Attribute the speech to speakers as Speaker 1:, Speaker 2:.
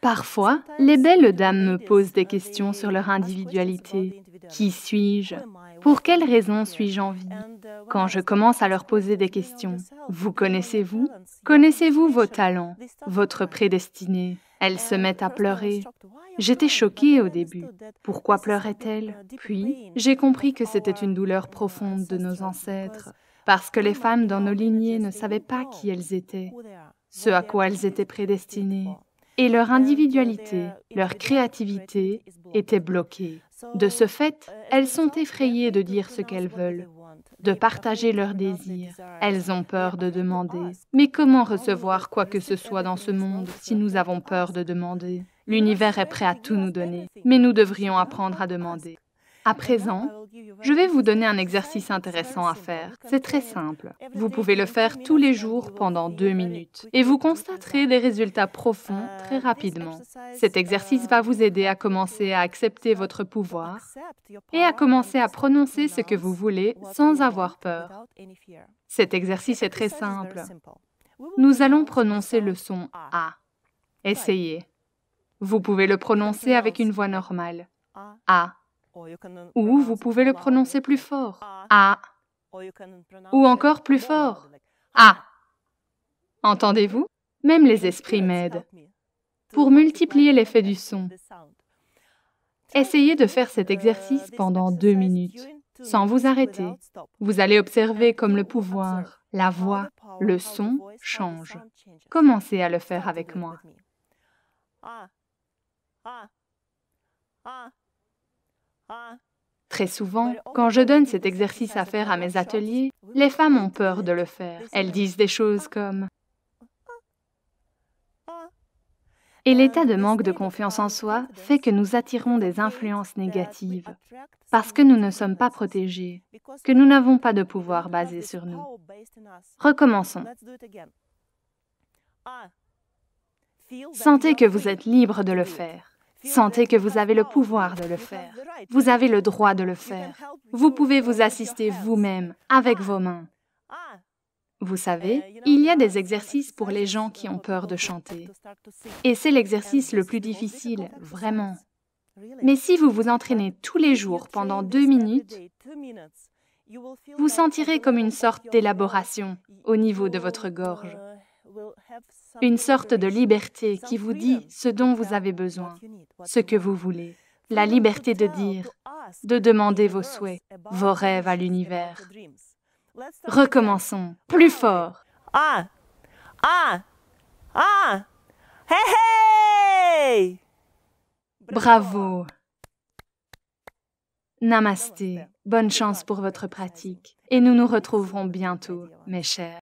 Speaker 1: Parfois, les belles dames me posent des questions sur leur individualité. Qui suis-je Pour quelles raisons suis-je en vie Quand je commence à leur poser des questions, vous connaissez-vous Connaissez-vous vos talents, votre prédestinée Elles se mettent à pleurer. J'étais choquée au début. Pourquoi pleurait-elle Puis, j'ai compris que c'était une douleur profonde de nos ancêtres, parce que les femmes dans nos lignées ne savaient pas qui elles étaient, ce à quoi elles étaient prédestinées et leur individualité, leur créativité étaient bloquées. De ce fait, elles sont effrayées de dire ce qu'elles veulent, de partager leurs désirs. Elles ont peur de demander. Mais comment recevoir quoi que ce soit dans ce monde si nous avons peur de demander L'univers est prêt à tout nous donner, mais nous devrions apprendre à demander. À présent, je vais vous donner un exercice intéressant à faire. C'est très simple. Vous pouvez le faire tous les jours pendant deux minutes et vous constaterez des résultats profonds très rapidement. Cet exercice va vous aider à commencer à accepter votre pouvoir et à commencer à prononcer ce que vous voulez sans avoir peur. Cet exercice est très simple. Nous allons prononcer le son A. Essayez. Vous pouvez le prononcer avec une voix normale. A. Ou vous pouvez le prononcer plus fort. A. Ou encore plus fort. A. Entendez-vous Même les esprits m'aident. Pour multiplier l'effet du son, essayez de faire cet exercice pendant deux minutes, sans vous arrêter. Vous allez observer comme le pouvoir, la voix, le son change. Commencez à le faire avec moi. Ah. Ah. Ah. Très souvent, quand je donne cet exercice à faire à mes ateliers, les femmes ont peur de le faire. Elles disent des choses comme Et euh, l'état de manque de confiance en soi fait que nous attirons des influences négatives, parce que nous ne sommes pas protégés, que nous n'avons pas de pouvoir basé sur nous. Recommençons. Ah. Sentez que vous êtes libre de le faire. Sentez que vous avez le pouvoir de le faire. Vous avez le droit de le faire. Vous pouvez vous assister vous-même avec vos mains. Vous savez, il y a des exercices pour les gens qui ont peur de chanter. Et c'est l'exercice le plus difficile, vraiment. Mais si vous vous entraînez tous les jours pendant deux minutes, vous sentirez comme une sorte d'élaboration au niveau de votre gorge une sorte de liberté qui vous dit ce dont vous avez besoin, ce que vous voulez, la liberté de dire, de demander vos souhaits, vos rêves à l'univers. Recommençons, plus fort. Ah, ah, ah, hey, Bravo. Namasté. Bonne chance pour votre pratique. Et nous nous retrouverons bientôt, mes chers.